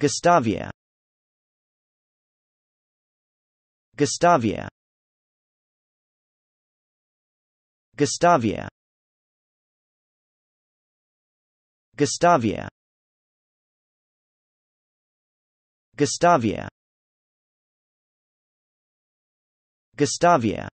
Gustavia Gustavia Gustavia Gustavia Gustavia Gustavia